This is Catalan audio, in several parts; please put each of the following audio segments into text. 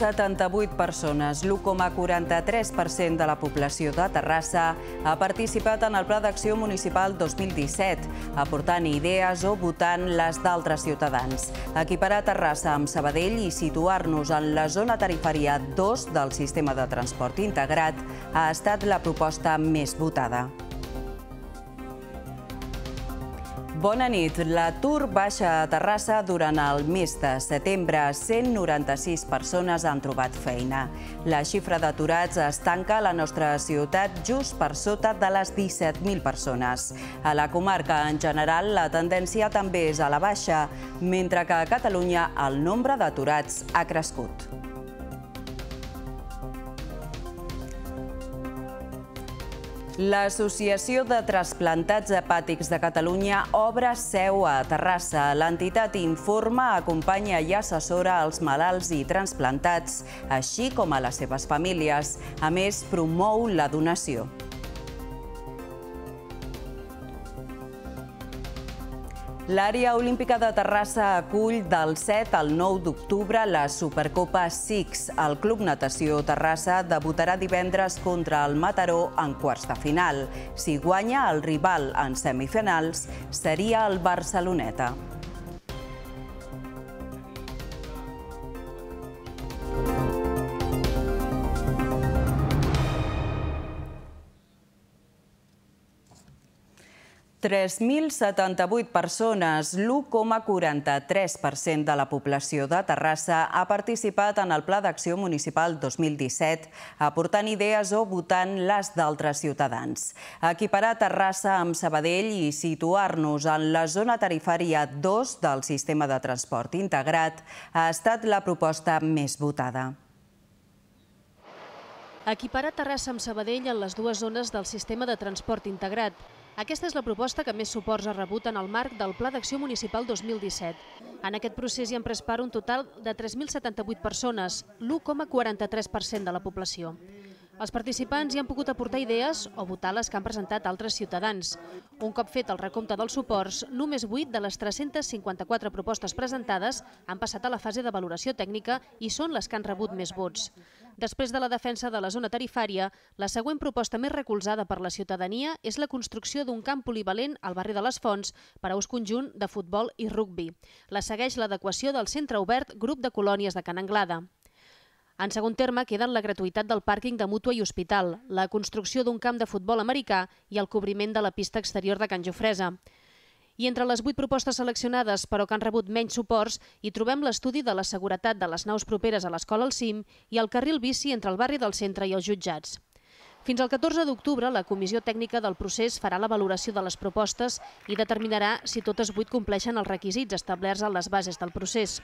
78 persones, l'1,43% de la població de Terrassa, ha participat en el Pla d'Acció Municipal 2017, aportant idees o votant les d'altres ciutadans. Equiparar Terrassa amb Sabadell i situar-nos en la zona tarifària 2 del sistema de transport integrat ha estat la proposta més votada. Bona nit. L'atur baixa a Terrassa durant el mes de setembre. 196 persones han trobat feina. La xifra d'aturats es tanca a la nostra ciutat just per sota de les 17.000 persones. A la comarca, en general, la tendència també és a la baixa, mentre que a Catalunya el nombre d'aturats ha crescut. L'Associació de Transplantats Hepàtics de Catalunya obre seu a Terrassa. L'entitat informa, acompanya i assessora els malalts i transplantats, així com a les seves famílies. A més, promou la donació. L'àrea olímpica de Terrassa acull del 7 al 9 d'octubre la Supercopa 6. El Club Natació Terrassa debutarà divendres contra el Mataró en quarts de final. Si guanya el rival en semifinals, seria el Barceloneta. 3.078 persones, l'1,43% de la població de Terrassa, ha participat en el Pla d'Acció Municipal 2017, aportant idees o votant les d'altres ciutadans. Equiparar Terrassa amb Sabadell i situar-nos en la zona tarifària 2 del sistema de transport integrat ha estat la proposta més votada. Equiparar Terrassa amb Sabadell en les dues zones del sistema de transport integrat aquesta és la proposta que més suports ha rebut en el marc del Pla d'Acció Municipal 2017. En aquest procés hi han pres part un total de 3.078 persones, l'1,43% de la població. Els participants hi han pogut aportar idees o votar les que han presentat altres ciutadans. Un cop fet el recompte dels suports, només 8 de les 354 propostes presentades han passat a la fase de valoració tècnica i són les que han rebut més vots. Després de la defensa de la zona tarifària, la següent proposta més recolzada per la ciutadania és la construcció d'un camp polivalent al barri de les Fonts per a ús conjunt de futbol i rugbi. La segueix l'adequació del centre obert Grup de Colònies de Can Anglada. En segon terme, queden la gratuïtat del pàrquing de Mútua i Hospital, la construcció d'un camp de futbol americà i el cobriment de la pista exterior de Can Jofresa. I entre les vuit propostes seleccionades, però que han rebut menys suports, hi trobem l'estudi de la seguretat de les naus properes a l'escola al CIM i el carril bici entre el barri del centre i els jutjats. Fins al 14 d'octubre, la Comissió Tècnica del Procés farà la valoració de les propostes i determinarà si totes vuit compleixen els requisits establerts a les bases del procés.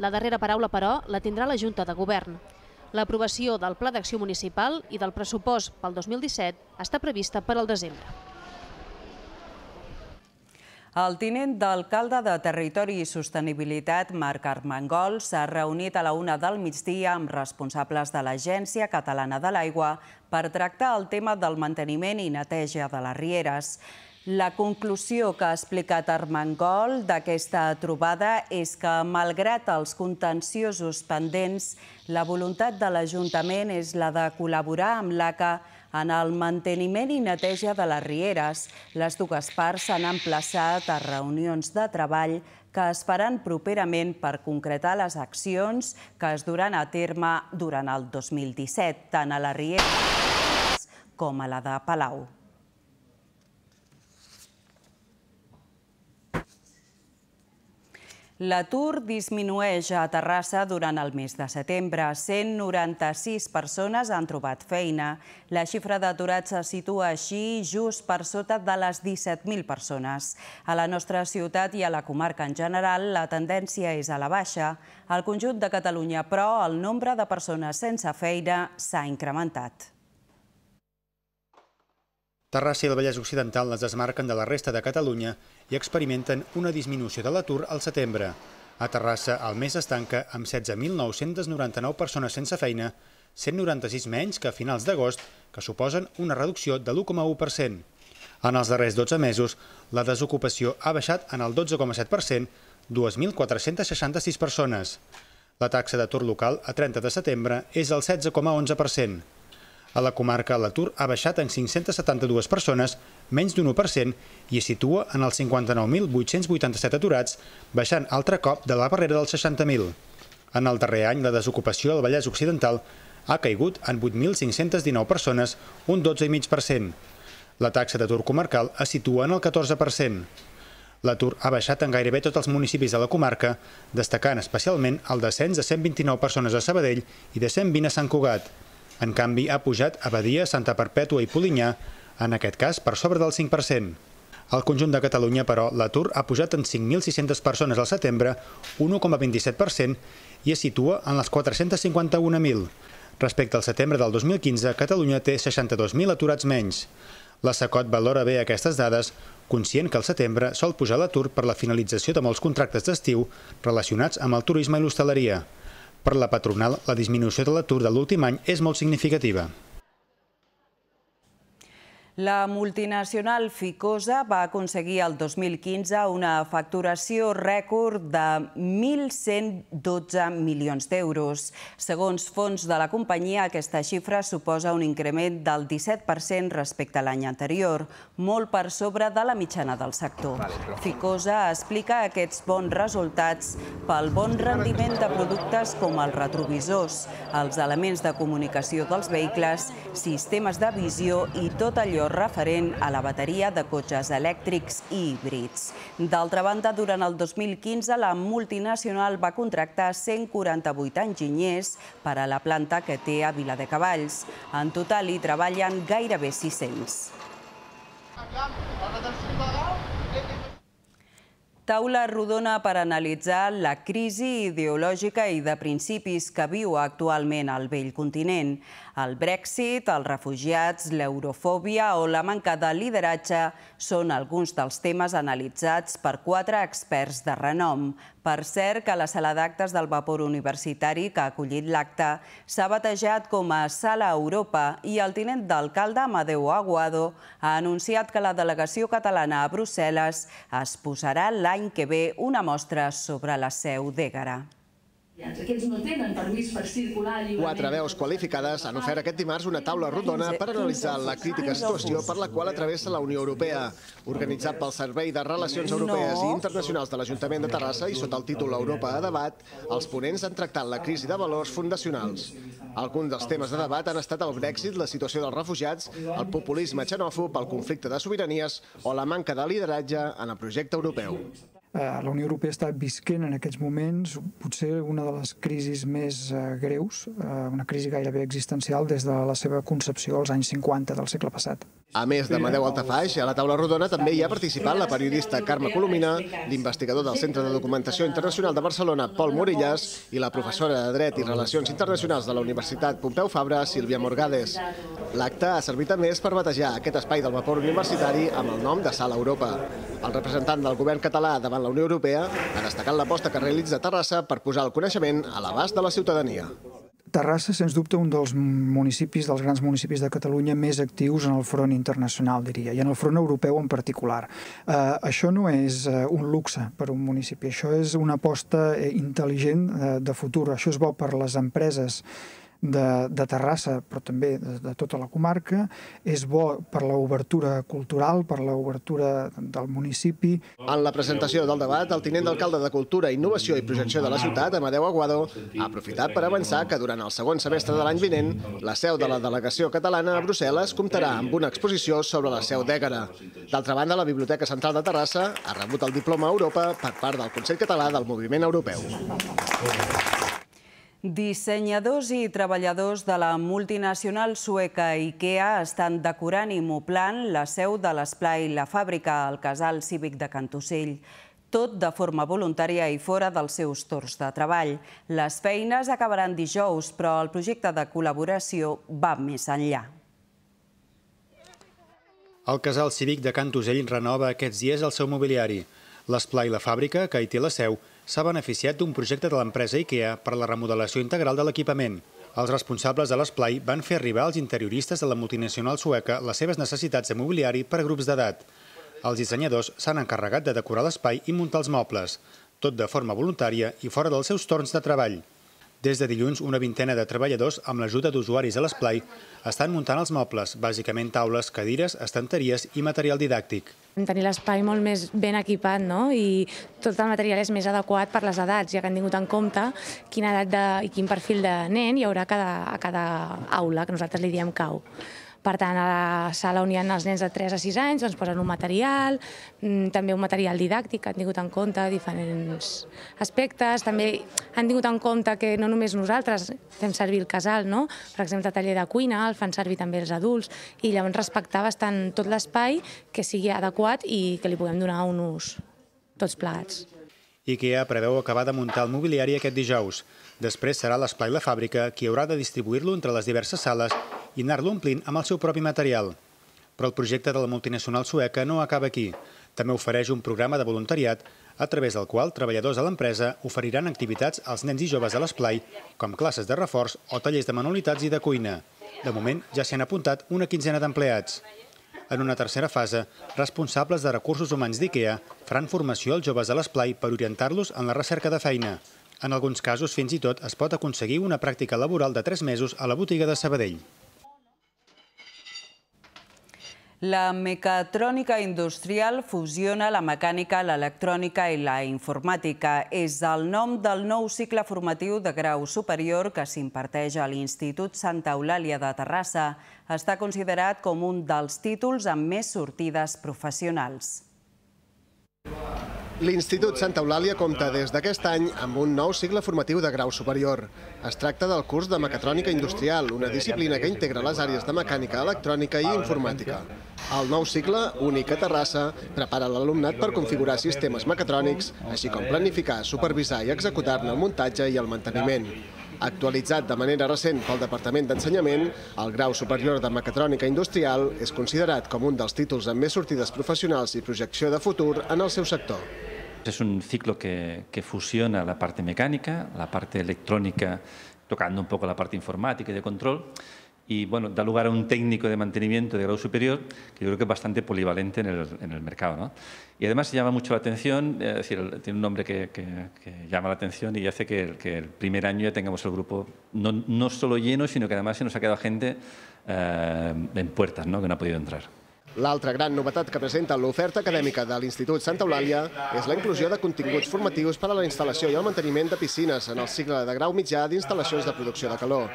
La darrera paraula, però, la tindrà la Junta de Govern. L'aprovació del Pla d'Acció Municipal i del pressupost pel 2017 està prevista per al desembre. El tinent d'alcalde de Territori i Sostenibilitat, Marc Armengol, s'ha reunit a la una del migdia amb responsables de l'Agència Catalana de l'Aigua per tractar el tema del manteniment i neteja de les rieres. La conclusió que ha explicat Armengol d'aquesta trobada és que, malgrat els contenciosos pendents, la voluntat de l'Ajuntament és la de col·laborar amb l'ACA en el manteniment i neteja de les rieres, les dues parts s'han emplaçat a reunions de treball que es faran properament per concretar les accions que es duran a terme durant el 2017, tant a la Riera com a la de Palau. L'atur disminueix a Terrassa durant el mes de setembre. 196 persones han trobat feina. La xifra d'aturats se situa així just per sota de les 17.000 persones. A la nostra ciutat i a la comarca en general, la tendència és a la baixa. Al conjunt de Catalunya, però, el nombre de persones sense feina s'ha incrementat. Terrassa i el Vallès Occidental es desmarquen de la resta de Catalunya i experimenten una disminució de l'atur al setembre. A Terrassa, el mes es tanca amb 16.999 persones sense feina, 196 menys que a finals d'agost, que suposen una reducció de l'1,1%. En els darrers 12 mesos, la desocupació ha baixat en el 12,7%, 2.466 persones. La taxa d'atur local a 30 de setembre és el 16,11%. A la comarca l'atur ha baixat en 572 persones, menys d'un 1%, i es situa en els 59.887 aturats, baixant altre cop de la barrera dels 60.000. En el darrer any, la desocupació al Vallès Occidental ha caigut en 8.519 persones, un 12,5%. La taxa d'atur comarcal es situa en el 14%. L'atur ha baixat en gairebé tots els municipis de la comarca, destacant especialment el descens de 129 persones a Sabadell i de 120 a Sant Cugat. En canvi, ha pujat a Badia, Santa Perpètua i Polinyà, en aquest cas per sobre del 5%. Al conjunt de Catalunya, però, l'atur ha pujat en 5.600 persones al setembre, 1,27%, i es situa en les 451.000. Respecte al setembre del 2015, Catalunya té 62.000 aturats menys. La SACOT valora bé aquestes dades, conscient que al setembre sol pujar l'atur per la finalització de molts contractes d'estiu relacionats amb el turisme i l'hostaleria. Per la patronal, la disminució de l'atur de l'últim any és molt significativa. La multinacional Ficosa va aconseguir el 2015 una facturació rècord de 1.112 milions d'euros. Segons fons de la companyia, aquesta xifra suposa un increment del 17% respecte a l'any anterior, molt per sobre de la mitjana del sector. Ficosa explica aquests bons resultats pel bon rendiment de productes com els retrovisors, els elements de comunicació dels vehicles, sistemes de visió i tot allò referent a la bateria de cotxes elèctrics i híbrids. D'altra banda, durant el 2015, la multinacional va contractar 148 enginyers per a la planta que té a Viladecavalls. En total hi treballen gairebé 600. Taula rodona per analitzar la crisi ideològica i de principis que viu actualment el vell continent. El Brexit, els refugiats, l'eurofòbia o la manca de lideratge són alguns dels temes analitzats per quatre experts de renom. Per cert, que la sala d'actes del vapor universitari que ha acollit l'acte s'ha batejat com a Sala Europa i el tinent d'alcalde Amadeu Aguado ha anunciat que la delegació catalana a Brussel·les es posarà l'any que ve una mostra sobre la seu d'Ègara. Aquests no tenen permís per circular lliurement. Quatre veus qualificades han ofert aquest dimarts una taula rodona per analitzar la crítica situació per la qual atravessa la Unió Europea, organitzat pel Servei de Relacions Europees i Internacionals de l'Ajuntament de Terrassa i sota el títol Europa a debat, els ponents han tractat la crisi de valors fundacionals. Alguns dels temes de debat han estat el Brexit, la situació dels refugiats, el populisme xenòfob, el conflicte de sobiranies o la manca de lideratge en el projecte europeu. Eh, la Unió Europea està visquent en aquests moments potser una de les crisis més eh, greus, eh, una crisi gairebé existencial des de la seva concepció als anys 50 del segle passat. A més de Madeu Altafaix, a la taula rodona també hi ha participat la periodista Carme Colomina, l'investigador del Centre de Documentació Internacional de Barcelona, Pol Morillas, i la professora de Dret i Relacions Internacionals de la Universitat Pompeu Fabra, Sílvia Morgades. L'acte ha servit a més per batejar aquest espai del vapor universitari amb el nom de Sala Europa. El representant del govern català davant la Unió Europea ha destacat l'aposta que realitza Terrassa per posar el coneixement a l'abast de la ciutadania. Terrassa, sens dubte, un dels municipis, dels grans municipis de Catalunya més actius en el front internacional, diria, i en el front europeu en particular. Eh, això no és uh, un luxe per un municipi, això és una aposta eh, intel·ligent uh, de futur, això és bo per les empreses de, de Terrassa, però també de, de tota la comarca. És bo per l'obertura cultural, per l'obertura del municipi. En la presentació del debat, el tinent d'alcalde de Cultura, Innovació i Projecció de la ciutat, Amadeu Aguado, ha aprofitat per avançar que durant el segon semestre de l'any vinent, la seu de la delegació catalana a Brussel·les comptarà amb una exposició sobre la seu d'Ègara. D'altra banda, la Biblioteca Central de Terrassa ha rebut el diploma a Europa per part del Consell Català del Moviment Europeu. Thank you. Dissenyadors i treballadors de la multinacional sueca IKEA estan decorant i moplant la seu de l'esplai La Fàbrica al Casal Cívic de Cantocell tot de forma voluntària i fora dels seus torns de treball. Les feines acabaran dijous, però el projecte de col·laboració va més enllà. El casal cívic de Cantusell renova aquests dies el seu mobiliari. L'esplai La Fàbrica, que hi té la seu, s'ha beneficiat d'un projecte de l'empresa IKEA per a la remodelació integral de l'equipament. Els responsables de l'esplai van fer arribar als interioristes de la multinacional sueca les seves necessitats de mobiliari per a grups d'edat. Els dissenyadors s'han encarregat de decorar l'espai i muntar els mobles, tot de forma voluntària i fora dels seus torns de treball. Des de dilluns, una vintena de treballadors, amb l'ajuda d'usuaris a l'esplai, estan muntant els mobles, bàsicament taules, cadires, estanteries i material didàctic. Tenir l'espai molt més ben equipat no? i tot el material és més adequat per les edats, ja que han tingut en compte quina edat de, i quin perfil de nen hi haurà a cada, a cada aula, que nosaltres li diem cau. Per tant, a la sala on hi ha els nens de 3 a 6 anys doncs posen un material, mm, també un material didàctic han tingut en compte diferents aspectes. També han tingut en compte que no només nosaltres fem servir el casal, no? per exemple, taller de cuina, el fan servir també els adults, i llavors respectar bastant tot l'espai que sigui adequat i que li puguem donar un ús tots plats. IKEA preveu acabar de muntar el mobiliari aquest dijous. Després serà l'esplai La Fàbrica qui haurà de distribuir-lo entre les diverses sales i anar-lo omplint amb el seu propi material. Però el projecte de la multinacional sueca no acaba aquí. També ofereix un programa de voluntariat a través del qual treballadors de l'empresa oferiran activitats als nens i joves de l'esplai, com classes de reforç o tallers de manualitats i de cuina. De moment ja s'hi han apuntat una quinzena d'empleats. En una tercera fase, responsables de recursos humans d'IKEA faran formació als joves de l'esplai per orientar-los en la recerca de feina. En alguns casos, fins i tot, es pot aconseguir una pràctica laboral de 3 mesos a la botiga de Sabadell. La mecatrònica industrial fusiona la mecànica, l'electrònica i la informàtica. És el nom del nou cicle formatiu de grau superior que s'imparteix a l'Institut Santa Eulàlia de Terrassa. Està considerat com un dels títols amb més sortides professionals. L'Institut Santa Eulàlia compta des d'aquest any amb un nou cicle formatiu de grau superior. Es tracta del curs de Mecatrònica Industrial, una disciplina que integra les àrees de mecànica, electrònica i informàtica. El nou cicle, únic a Terrassa, prepara l'alumnat per configurar sistemes mecatrònics, així com planificar, supervisar i executar-ne el muntatge i el manteniment. Actualitzat de manera recent pel Departament d'Ensenyament, el grau superior de mecatrònica industrial és considerat com un dels títols amb més sortides professionals i projecció de futur en el seu sector. Es un ciclo que, fusiona la parte mecánica, la parte electrónica, tocando un poco la parte informática y de control, y bueno, da lugar a un técnico de mantenimiento de grado superior que yo creo que es bastante polivalente en el, mercado. ¿no? Y además llama mucho la atención, eh, es decir, tiene un nombre que, llama la atención y hace que el, primer año ya tengamos el grupo no, solo lleno, sino que además se nos ha quedado gente eh, en puertas ¿no? que no ha podido entrar. L'altra gran novetat que presenta l'oferta acadèmica de l'Institut Santa Eulàlia és la inclusió de continguts formatius per a la instal·lació i el manteniment de piscines en el cicle de grau mitjà d'instal·lacions de producció de calor.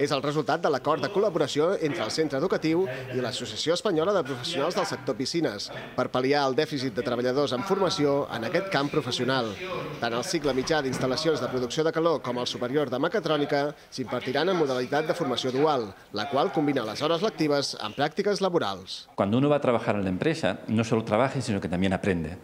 És el resultat de l'acord de col·laboració entre el Centre Educatiu i l'Associació Espanyola de Professionals del Sector Piscines per pal·liar el dèficit de treballadors en formació en aquest camp professional. Tant el cicle mitjà d'instal·lacions de producció de calor com el superior de mecatrònica s'impartiran en modalitat de formació dual, la qual combina les hores lectives amb pràctiques laborals. Quan un va a trabajar en la empresa no solo trabaje, sino que también aprende.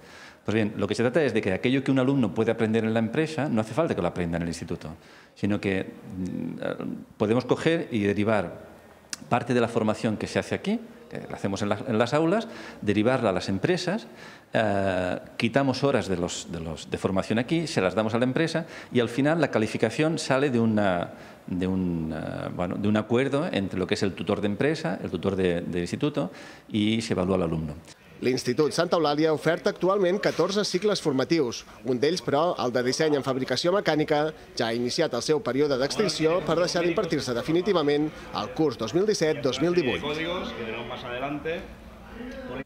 Pues bien, lo que se trata es de que aquello que un alumno puede aprender en la empresa no hace falta que lo aprenda en el instituto, sino que mm, eh, podemos coger y derivar parte de la formación que se hace aquí que eh, la hacemos en, las aulas, derivarla a las empresas, eh, quitamos horas de, formación aquí, se las damos a la empresa y al final la calificación sale de eh, un, acuerdo entre lo que es el tutor de empresa, el tutor del de instituto y se evalúa al alumno. L'Institut Santa Eulàlia oferta actualment 14 cicles formatius. Un d'ells, però, el de disseny en fabricació mecànica, ja ha iniciat el seu període d'extinció per deixar d'impartir-se definitivament al curs 2017-2018.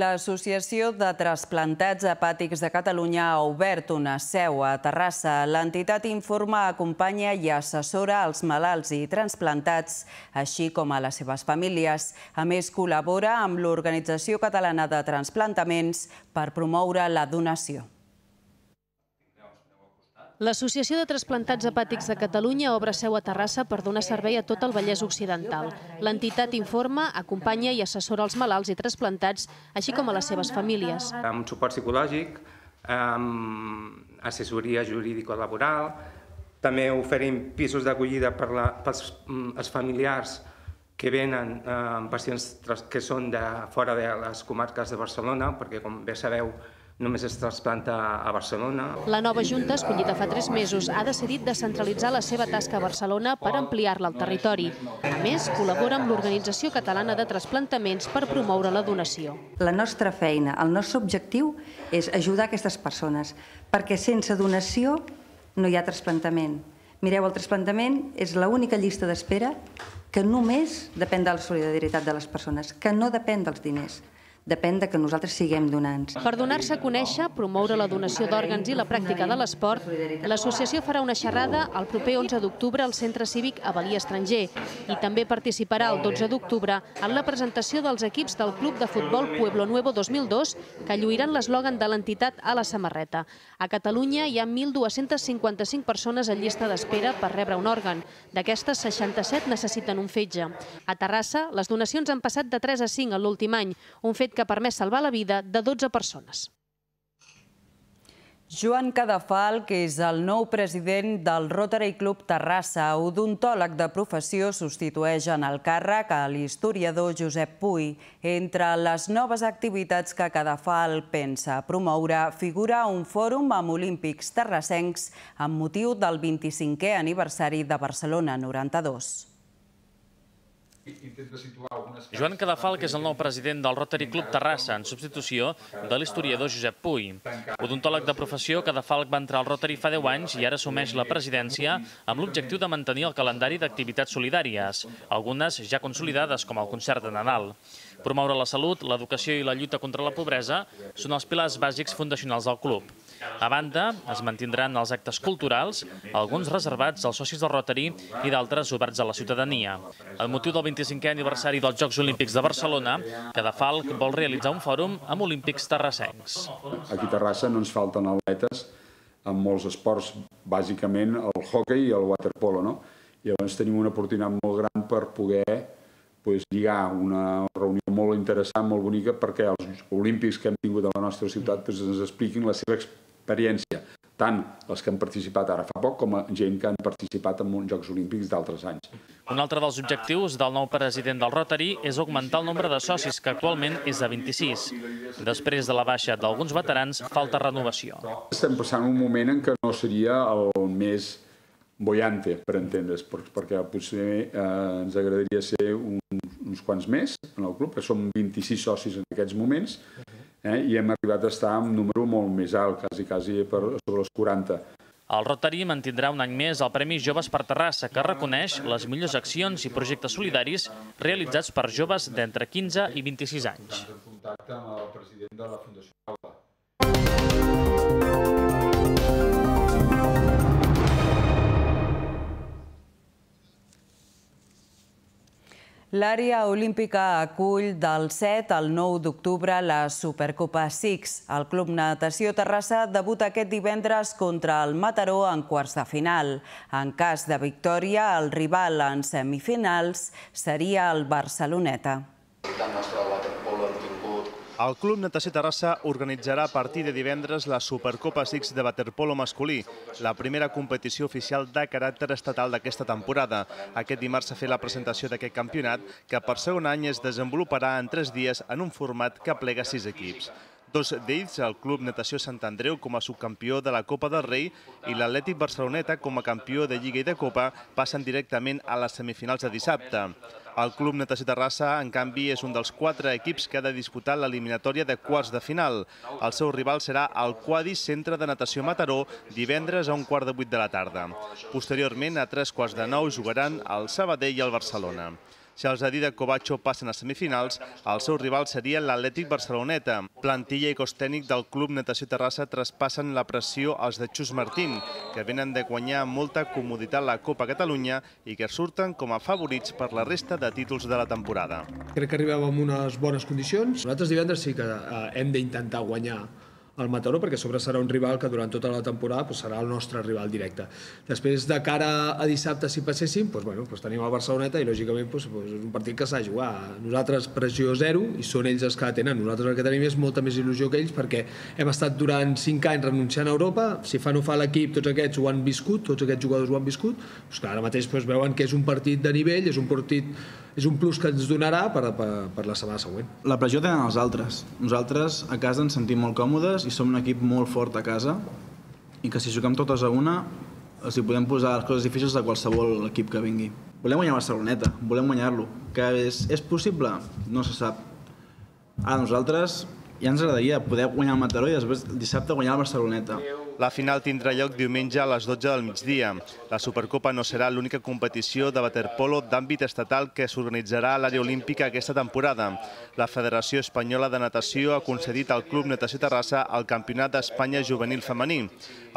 L'Associació de Trasplantats Hepàtics de Catalunya ha obert una seu a Terrassa. L'entitat informa, acompanya i assessora els malalts i transplantats, així com a les seves famílies. A més, col·labora amb l'Organització Catalana de Transplantaments per promoure la donació. L'Associació de Transplantats Hepàtics de Catalunya obre seu a Terrassa per donar servei a tot el Vallès Occidental. L'entitat informa, acompanya i assessora els malalts i transplantats, així com a les seves famílies. Amb suport psicològic, amb assessoria jurídico-laboral, també oferim pisos d'acollida per la, pels mm, els familiars que venen eh, amb pacients que són de fora de les comarques de Barcelona, perquè com bé sabeu, només es trasplanta a Barcelona. La nova Junta, escollida fa tres mesos, ha decidit descentralitzar la seva tasca a Barcelona per ampliar-la al territori. A més, col·labora amb l'Organització Catalana de Transplantaments per promoure la donació. La nostra feina, el nostre objectiu és ajudar aquestes persones, perquè sense donació no hi ha trasplantament. Mireu, el trasplantament és l'única llista d'espera que només depèn de la solidaritat de les persones, que no depèn dels diners depèn de que nosaltres siguem donants. Per donar-se a conèixer, promoure la donació d'òrgans i la pràctica de l'esport, l'associació farà una xerrada el proper 11 d'octubre al Centre Cívic Avalí Estranger i també participarà el 12 d'octubre en la presentació dels equips del Club de Futbol Pueblo Nuevo 2002 que lluiran l'eslògan de l'entitat a la samarreta. A Catalunya hi ha 1.255 persones en llista d'espera per rebre un òrgan. D'aquestes, 67 necessiten un fetge. A Terrassa, les donacions han passat de 3 a 5 en l'últim any, un fet fet que ha permès salvar la vida de 12 persones. Joan Cadafal, que és el nou president del Rotary Club Terrassa, odontòleg de professió, substitueix en el càrrec a l'historiador Josep Puy. Entre les noves activitats que Cadafal pensa promoure, figura un fòrum amb olímpics terrassencs amb motiu del 25è aniversari de Barcelona 92 situar Joan Cadafal, que és el nou president del Rotary Club Terrassa, en substitució de l'historiador Josep Puy. Odontòleg de professió, Cadafalc va entrar al Rotary fa 10 anys i ara assumeix la presidència amb l'objectiu de mantenir el calendari d'activitats solidàries, algunes ja consolidades com el concert de Nadal. Promoure la salut, l'educació i la lluita contra la pobresa són els pilars bàsics fundacionals del club. A banda, es mantindran els actes culturals, alguns reservats als socis del Rotary i d'altres oberts a la ciutadania. El motiu del 25è aniversari dels Jocs Olímpics de Barcelona, Cadafalc vol realitzar un fòrum amb olímpics terrassencs. Aquí a Terrassa no ens falten atletes en molts esports, bàsicament el hockey i el waterpolo, no? Llavors tenim una oportunitat molt gran per poder pues, lligar una reunió molt interessant, molt bonica, perquè els olímpics que hem tingut a la nostra ciutat pues, ens expliquin la seva experiència experiència, tant els que han participat ara fa poc com gent que han participat en uns Jocs Olímpics d'altres anys. Un altre dels objectius del nou president del Rotary és augmentar el nombre de socis, que actualment és de 26. Després de la baixa d'alguns veterans, falta renovació. Estem passant un moment en què no seria el més boiante, per entendre's, perquè potser eh, ens agradaria ser uns quants més en el club, que som 26 socis en aquests moments, eh, i hem arribat a estar en un número molt més alt, quasi, quasi per, sobre els 40. El Rotary mantindrà un any més el Premi Joves per Terrassa, que reconeix les millors accions i projectes solidaris realitzats per joves d'entre 15 i 26 anys. Doncs L'àrea olímpica acull del 7 al 9 d'octubre la Supercopa 6. El Club Natació Terrassa debuta aquest divendres contra el Mataró en quarts de final. En cas de victòria, el rival en semifinals seria el Barceloneta. El Club Natació Terrassa organitzarà a partir de divendres la Supercopa Six de waterpolo masculí, la primera competició oficial de caràcter estatal d'aquesta temporada. Aquest dimarts s'ha fet la presentació d'aquest campionat, que per segon any es desenvoluparà en tres dies en un format que plega sis equips. Dos d'ells, el Club Natació Sant Andreu com a subcampió de la Copa del Rei i l'Atlètic Barceloneta com a campió de Lliga i de Copa passen directament a les semifinals de dissabte. El Club Natació Terrassa, en canvi, és un dels quatre equips que ha de disputar l'eliminatòria de quarts de final. El seu rival serà el Quadi Centre de Natació Mataró divendres a un quart de vuit de la tarda. Posteriorment, a tres quarts de nou, jugaran el Sabadell i el Barcelona. Si els Adida Covacho passen a semifinals, el seu rival seria l'Atlètic Barceloneta. Plantilla i cos tècnic del Club Natació Terrassa traspassen la pressió als de Xus Martín, que venen de guanyar amb molta comoditat la Copa Catalunya i que surten com a favorits per la resta de títols de la temporada. Crec que arribem amb unes bones condicions. Nosaltres divendres sí que eh, hem d'intentar guanyar el Mataró, perquè a sobre serà un rival que durant tota la temporada doncs, serà el nostre rival directe. Després, de cara a dissabte, si passéssim, doncs, bueno, doncs tenim el Barceloneta i, lògicament, doncs, doncs és un partit que s'ha de jugar. Nosaltres, pressió zero, i són ells els que la tenen. Nosaltres el que tenim és molta més il·lusió que ells, perquè hem estat durant 5 anys renunciant a Europa, si fa no fa l'equip, tots aquests ho han viscut, tots aquests jugadors ho han viscut, doncs clar, ara mateix doncs, veuen que és un partit de nivell, és un partit és un plus que ens donarà per, per, per la setmana següent. La pressió tenen els altres. Nosaltres a casa ens sentim molt còmodes i som un equip molt fort a casa i que si juguem totes a una els hi podem posar les coses difícils a qualsevol equip que vingui. Volem guanyar Barceloneta, volem guanyar-lo. Que és, és possible? No se sap. A nosaltres ja ens agradaria poder guanyar el Mataró i després dissabte guanyar el Barceloneta. La final tindrà lloc diumenge a les 12 del migdia. La Supercopa no serà l'única competició de waterpolo d'àmbit estatal que s'organitzarà a l'àrea olímpica aquesta temporada. La Federació Espanyola de Natació ha concedit al Club Natació Terrassa el Campionat d'Espanya Juvenil Femení.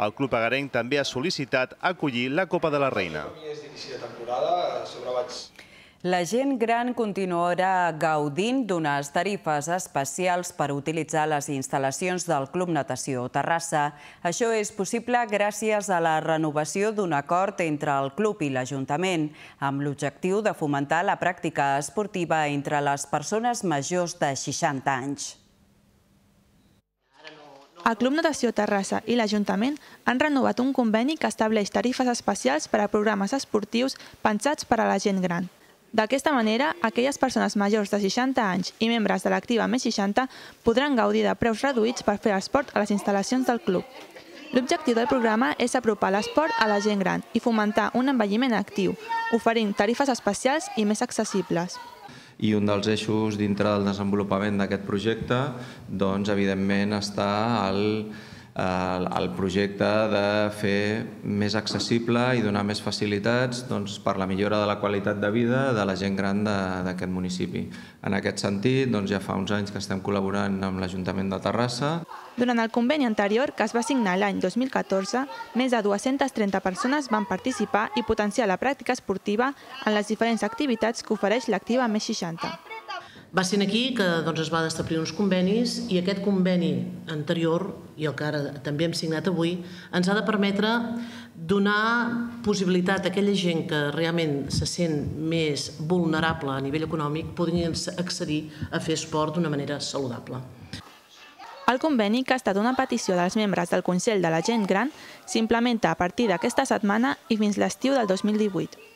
El Club Agarenc també ha sol·licitat acollir la Copa de la Reina. És temporada, sobre la gent gran continuarà gaudint d'unes tarifes especials per utilitzar les instal·lacions del Club Natació Terrassa. Això és possible gràcies a la renovació d'un acord entre el club i l'Ajuntament, amb l'objectiu de fomentar la pràctica esportiva entre les persones majors de 60 anys. El Club Natació Terrassa i l'Ajuntament han renovat un conveni que estableix tarifes especials per a programes esportius pensats per a la gent gran. D'aquesta manera, aquelles persones majors de 60 anys i membres de l'activa més 60 podran gaudir de preus reduïts per fer esport a les instal·lacions del club. L'objectiu del programa és apropar l'esport a la gent gran i fomentar un envelliment actiu, oferint tarifes especials i més accessibles. I un dels eixos dintre del desenvolupament d'aquest projecte, doncs, evidentment, està el Eh, el projecte de fer més accessible i donar més facilitats doncs, per la millora de la qualitat de vida de la gent gran d'aquest municipi. En aquest sentit, doncs, ja fa uns anys que estem col·laborant amb l'Ajuntament de Terrassa. Durant el conveni anterior, que es va signar l'any 2014, més de 230 persones van participar i potenciar la pràctica esportiva en les diferents activitats que ofereix l'Activa Més 60. Va ser aquí que doncs, es va establir uns convenis i aquest conveni anterior, i el que ara també hem signat avui, ens ha de permetre donar possibilitat a aquella gent que realment se sent més vulnerable a nivell econòmic podrien accedir a fer esport d'una manera saludable. El conveni, que ha estat una petició dels membres del Consell de la Gent Gran, s'implementa a partir d'aquesta setmana i fins l'estiu del 2018.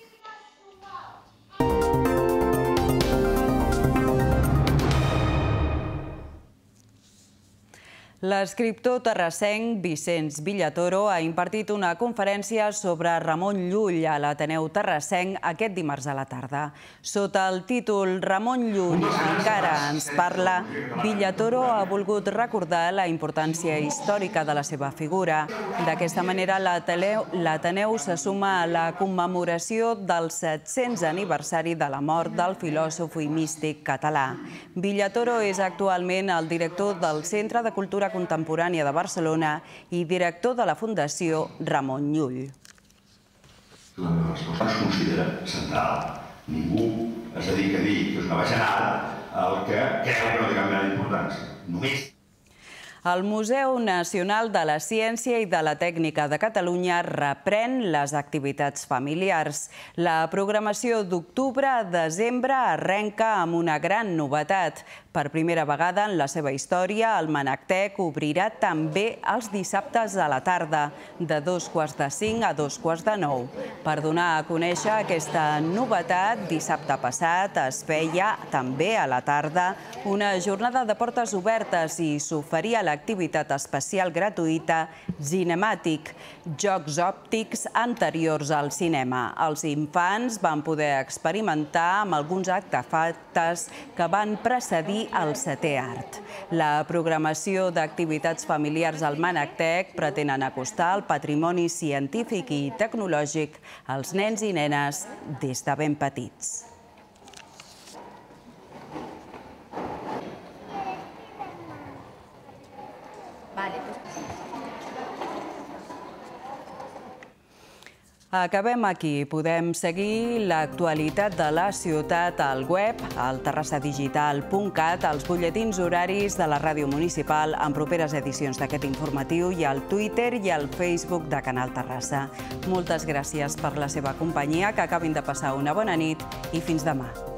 L'escriptor terrassenc Vicenç Villatoro ha impartit una conferència sobre Ramon Llull a l'Ateneu Terrassenc aquest dimarts a la tarda. Sota el títol Ramon Llull encara ens parla, Villatoro ha volgut recordar la importància històrica de la seva figura. D'aquesta manera, l'Ateneu se suma a la commemoració del 700 aniversari de la mort del filòsof i místic català. Villatoro és actualment el director del Centre de Cultura Contemporània de Barcelona i director de la Fundació Ramon Llull. La resposta es considera central. Ningú es dedica a dir que és una bajanada el que creu que no té cap mena d'importància. Només el Museu Nacional de la Ciència i de la Tècnica de Catalunya reprèn les activitats familiars. La programació d'octubre a desembre arrenca amb una gran novetat. Per primera vegada en la seva història, el Manactec obrirà també els dissabtes a la tarda, de dos quarts de cinc a dos quarts de nou. Per donar a conèixer aquesta novetat, dissabte passat es feia també a la tarda una jornada de portes obertes i s'oferia l'activitat especial gratuïta Cinemàtic, jocs òptics anteriors al cinema. Els infants van poder experimentar amb alguns artefactes que van precedir el setè art. La programació d'activitats familiars al Manactec pretenen acostar el patrimoni científic i tecnològic als nens i nenes des de ben petits. Vale, pues... Acabem aquí. Podem seguir l'actualitat de la ciutat al web, al terrassadigital.cat, als butlletins horaris de la ràdio municipal en properes edicions d'aquest informatiu i al Twitter i al Facebook de Canal Terrassa. Moltes gràcies per la seva companyia, que acabin de passar una bona nit i fins demà.